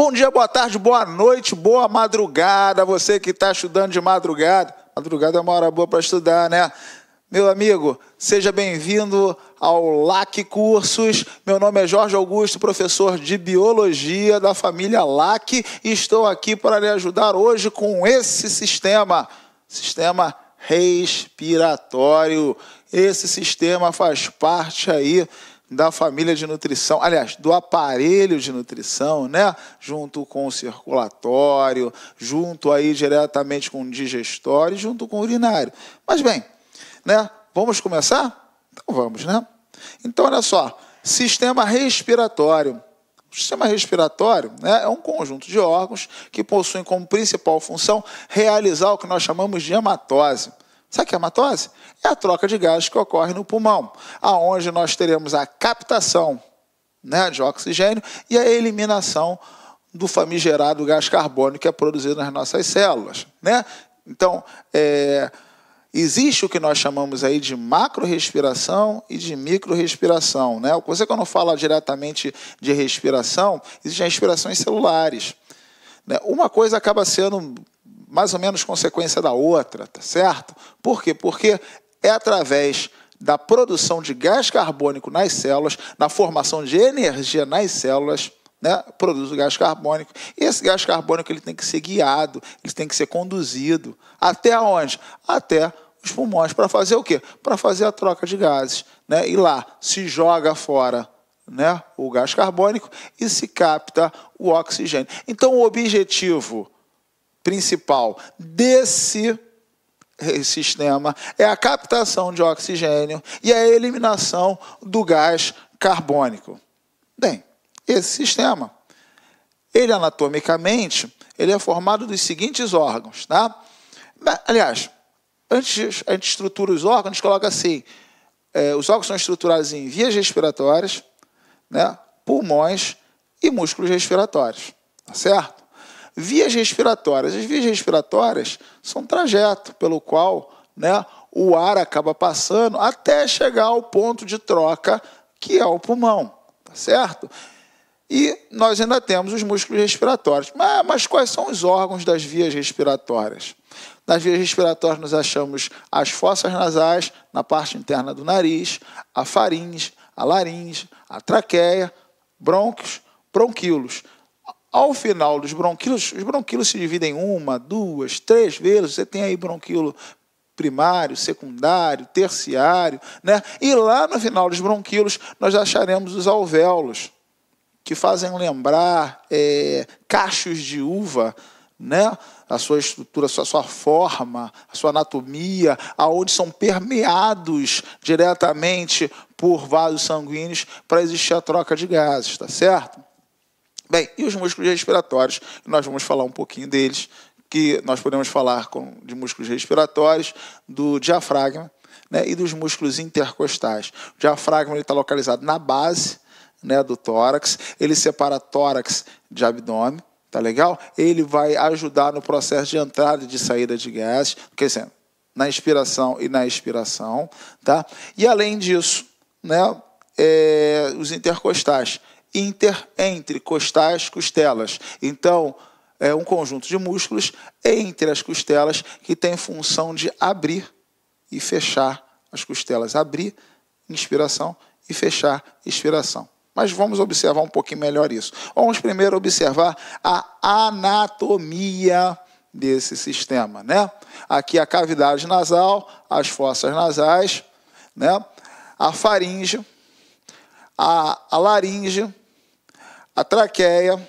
Bom dia, boa tarde, boa noite, boa madrugada. Você que está estudando de madrugada. Madrugada é uma hora boa para estudar, né? Meu amigo, seja bem-vindo ao LAC Cursos. Meu nome é Jorge Augusto, professor de Biologia da família LAC, e estou aqui para lhe ajudar hoje com esse sistema, sistema respiratório. Esse sistema faz parte aí da família de nutrição, aliás, do aparelho de nutrição, né? Junto com o circulatório, junto aí diretamente com o digestório, junto com o urinário. Mas bem, né? Vamos começar? Então vamos, né? Então olha só, sistema respiratório. O sistema respiratório né, é um conjunto de órgãos que possuem como principal função realizar o que nós chamamos de hematose. Sabe o que é hematose? É a troca de gases que ocorre no pulmão, aonde nós teremos a captação né, de oxigênio e a eliminação do famigerado gás carbônico que é produzido nas nossas células. Né? Então, é, existe o que nós chamamos aí de macro respiração e de respiração, Né? Você, que fala diretamente de respiração, existem respirações celulares. Né? Uma coisa acaba sendo mais ou menos consequência da outra, tá certo? Por quê? Porque é através da produção de gás carbônico nas células, na formação de energia nas células, né, produz o gás carbônico. E esse gás carbônico ele tem que ser guiado, ele tem que ser conduzido. Até onde? Até os pulmões. Para fazer o quê? Para fazer a troca de gases. Né? E lá se joga fora né, o gás carbônico e se capta o oxigênio. Então, o objetivo principal desse sistema é a captação de oxigênio e a eliminação do gás carbônico. Bem, esse sistema, ele anatomicamente, ele é formado dos seguintes órgãos, tá? Aliás, antes a gente estrutura os órgãos, coloca assim: é, os órgãos são estruturados em vias respiratórias, né, pulmões e músculos respiratórios, tá certo? Vias respiratórias. As vias respiratórias são um trajeto pelo qual né, o ar acaba passando até chegar ao ponto de troca, que é o pulmão, tá certo? E nós ainda temos os músculos respiratórios. Mas, mas quais são os órgãos das vias respiratórias? Nas vias respiratórias nós achamos as fossas nasais, na parte interna do nariz, a faringe, a laringe, a traqueia, brônquios, bronquíolos. Ao final dos bronquilos, os bronquilos se dividem em uma, duas, três vezes. Você tem aí bronquilo primário, secundário, terciário, né? E lá no final dos bronquilos nós acharemos os alvéolos, que fazem lembrar é, cachos de uva, né? a sua estrutura, a sua, a sua, forma, a sua anatomia, aonde são permeados diretamente por vasos sanguíneos para existir a troca de gases, tá certo? Bem, e os músculos respiratórios, nós vamos falar um pouquinho deles, que nós podemos falar com, de músculos respiratórios, do diafragma né, e dos músculos intercostais. O diafragma está localizado na base né, do tórax, ele separa tórax de abdômen, tá legal? Ele vai ajudar no processo de entrada e de saída de gases, quer dizer, na inspiração e na expiração, tá? E além disso, né, é, os intercostais inter entre costais costelas. Então, é um conjunto de músculos entre as costelas que tem função de abrir e fechar as costelas. Abrir, inspiração, e fechar, expiração. Mas vamos observar um pouquinho melhor isso. Vamos primeiro observar a anatomia desse sistema, né? Aqui a cavidade nasal, as fossas nasais, né? A faringe, a, a laringe, a traqueia,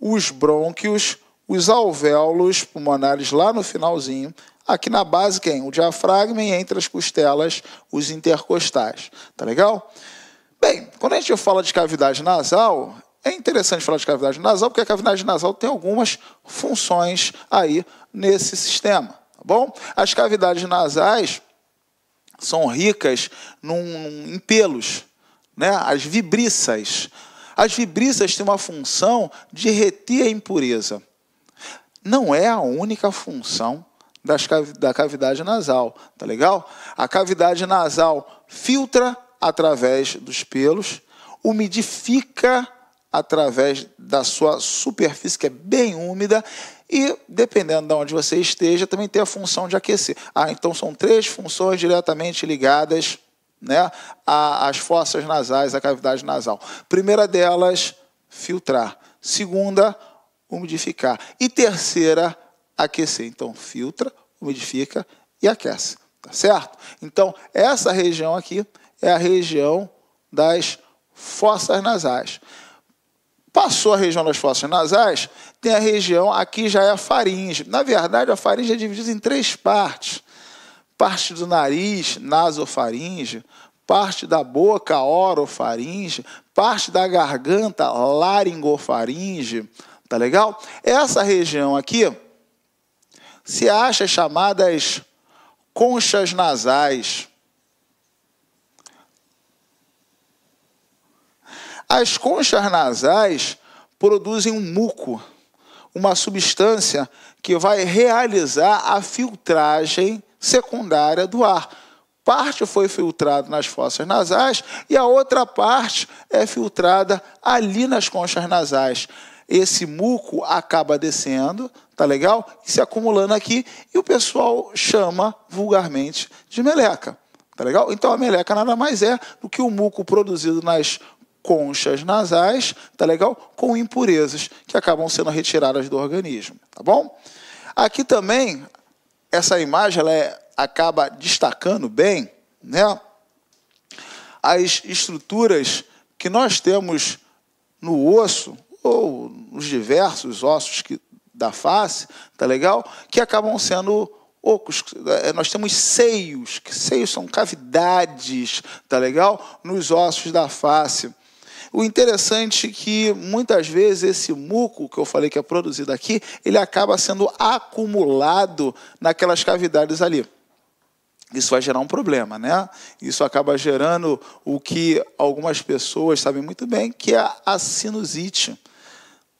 os brônquios, os alvéolos pulmonares lá no finalzinho, aqui na base quem? O diafragma e entre as costelas os intercostais, tá legal? Bem, quando a gente fala de cavidade nasal, é interessante falar de cavidade nasal porque a cavidade nasal tem algumas funções aí nesse sistema, tá bom? As cavidades nasais são ricas num, em pelos, né? As vibriças, as vibrissas têm uma função de reter a impureza. Não é a única função das, da cavidade nasal, tá legal? A cavidade nasal filtra através dos pelos, umidifica através da sua superfície, que é bem úmida, e dependendo de onde você esteja, também tem a função de aquecer. Ah, então são três funções diretamente ligadas né, a, as fossas nasais, a cavidade nasal. Primeira delas, filtrar. Segunda, umidificar. E terceira, aquecer. Então, filtra, umidifica e aquece. Tá certo? Então, essa região aqui é a região das fossas nasais. Passou a região das fossas nasais, tem a região, aqui já é a faringe. Na verdade, a faringe é dividida em três partes parte do nariz, nasofaringe, parte da boca, orofaringe, parte da garganta, laringofaringe, tá legal? Essa região aqui se acha chamadas conchas nasais. As conchas nasais produzem um muco, uma substância que vai realizar a filtragem secundária do ar. Parte foi filtrada nas fossas nasais e a outra parte é filtrada ali nas conchas nasais. Esse muco acaba descendo, tá legal? E se acumulando aqui e o pessoal chama vulgarmente de meleca. Tá legal? Então a meleca nada mais é do que o muco produzido nas conchas nasais, tá legal? Com impurezas que acabam sendo retiradas do organismo, tá bom? Aqui também essa imagem ela é, acaba destacando bem né, as estruturas que nós temos no osso ou nos diversos ossos que, da face, tá legal? Que acabam sendo ocos. É, nós temos seios, que seios são cavidades, tá legal? Nos ossos da face. O interessante é que muitas vezes esse muco que eu falei que é produzido aqui, ele acaba sendo acumulado naquelas cavidades ali. Isso vai gerar um problema, né? Isso acaba gerando o que algumas pessoas sabem muito bem, que é a sinusite.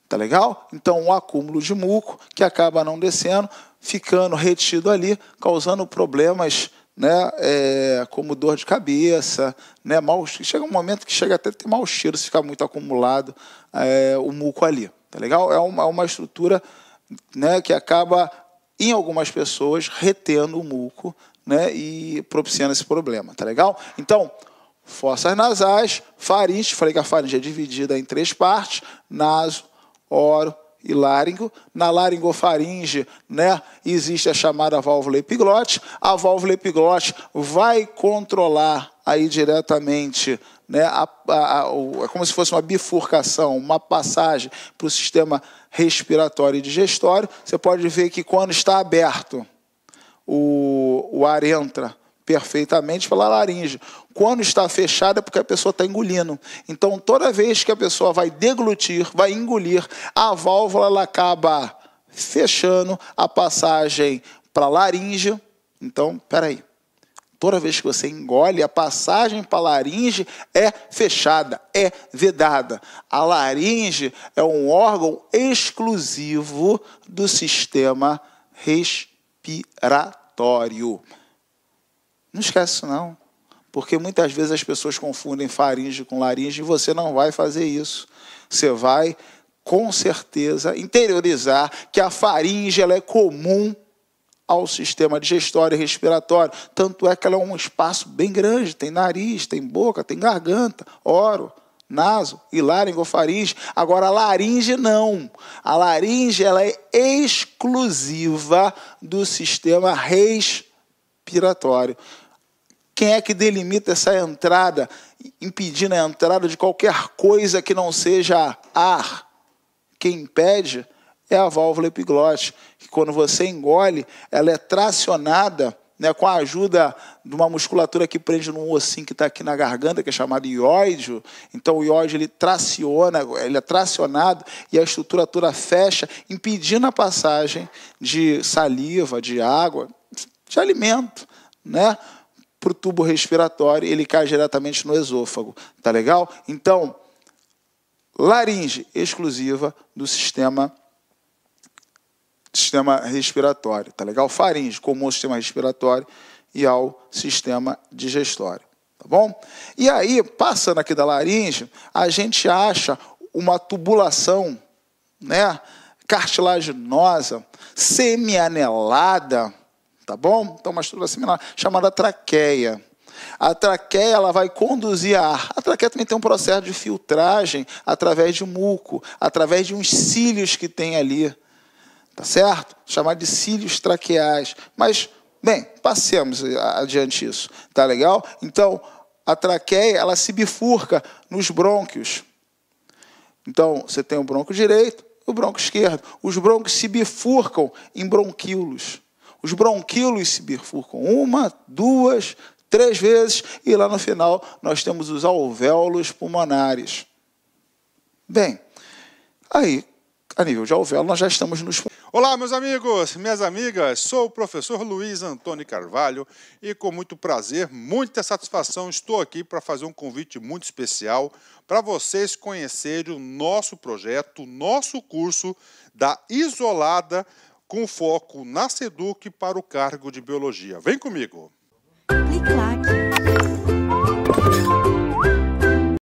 Tá legal? Então, um acúmulo de muco que acaba não descendo, ficando retido ali, causando problemas né, é, como dor de cabeça, né, mal, chega um momento que chega até a ter mau cheiro se ficar muito acumulado é, o muco ali, tá legal? É uma, é uma estrutura né, que acaba, em algumas pessoas, retendo o muco né, e propiciando esse problema, tá legal? Então, fossas nasais, faringe, falei que a faringe é dividida em três partes, naso, oro e laringo. Na laringofaringe né, existe a chamada válvula epiglote. A válvula epiglote vai controlar aí diretamente, né, a, a, a, é como se fosse uma bifurcação, uma passagem para o sistema respiratório e digestório. Você pode ver que quando está aberto, o, o ar entra perfeitamente pela laringe. Quando está fechada é porque a pessoa está engolindo. Então, toda vez que a pessoa vai deglutir, vai engolir, a válvula ela acaba fechando a passagem para a laringe. Então, peraí. Toda vez que você engole, a passagem para a laringe é fechada, é vedada. A laringe é um órgão exclusivo do sistema respiratório. Não esquece isso, não. Porque muitas vezes as pessoas confundem faringe com laringe e você não vai fazer isso. Você vai, com certeza, interiorizar que a faringe ela é comum ao sistema digestório e respiratório. Tanto é que ela é um espaço bem grande, tem nariz, tem boca, tem garganta, oro, naso e laringofaringe. Agora, a laringe não. A laringe ela é exclusiva do sistema respiratório respiratório. Quem é que delimita essa entrada, impedindo a entrada de qualquer coisa que não seja ar? Quem impede é a válvula epiglote, que quando você engole, ela é tracionada né, com a ajuda de uma musculatura que prende num ossinho que está aqui na garganta, que é chamado ióide. Então o ióide ele traciona, ele é tracionado e a estrutura toda fecha, impedindo a passagem de saliva, de água, de alimento, né? Para o tubo respiratório, ele cai diretamente no esôfago, tá legal? Então, laringe exclusiva do sistema sistema respiratório, tá legal? Faringe comum ao sistema respiratório e ao sistema digestório, tá bom? E aí, passando aqui da laringe, a gente acha uma tubulação, né, cartilaginosa, semianelada, tá bom? Então, uma estrutura similar chamada traqueia. A traqueia ela vai conduzir ar. A traqueia também tem um processo de filtragem através de muco, através de uns cílios que tem ali. Tá certo? Chamado de cílios traqueais. Mas, bem, passemos adiante isso. Tá legal? Então, a traqueia ela se bifurca nos brônquios. Então, você tem o bronco direito e o bronco esquerdo. Os brônquios se bifurcam em bronquíolos. Os bronquíolos se bifurcam uma, duas, três vezes, e lá no final nós temos os alvéolos pulmonares. Bem, aí, a nível de alvéolo, nós já estamos nos. Olá, meus amigos, minhas amigas, sou o professor Luiz Antônio Carvalho e com muito prazer, muita satisfação, estou aqui para fazer um convite muito especial para vocês conhecerem o nosso projeto, o nosso curso da Isolada com foco na SEDUC para o cargo de Biologia. Vem comigo! Clique,